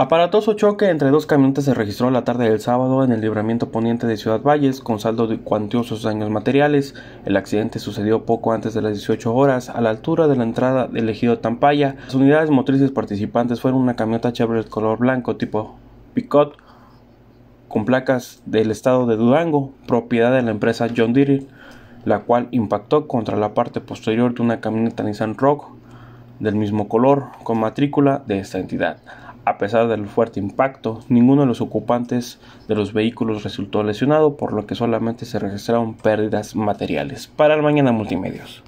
Aparatoso choque entre dos camionetas se registró la tarde del sábado en el libramiento poniente de Ciudad Valles, con saldo de cuantiosos daños materiales. El accidente sucedió poco antes de las 18 horas, a la altura de la entrada del ejido Tampaya. Las unidades motrices participantes fueron una camioneta Chevrolet color blanco tipo Picot, con placas del estado de Durango, propiedad de la empresa John Deere, la cual impactó contra la parte posterior de una camioneta Nissan Rock del mismo color, con matrícula de esta entidad. A pesar del fuerte impacto, ninguno de los ocupantes de los vehículos resultó lesionado, por lo que solamente se registraron pérdidas materiales. Para el mañana multimedios.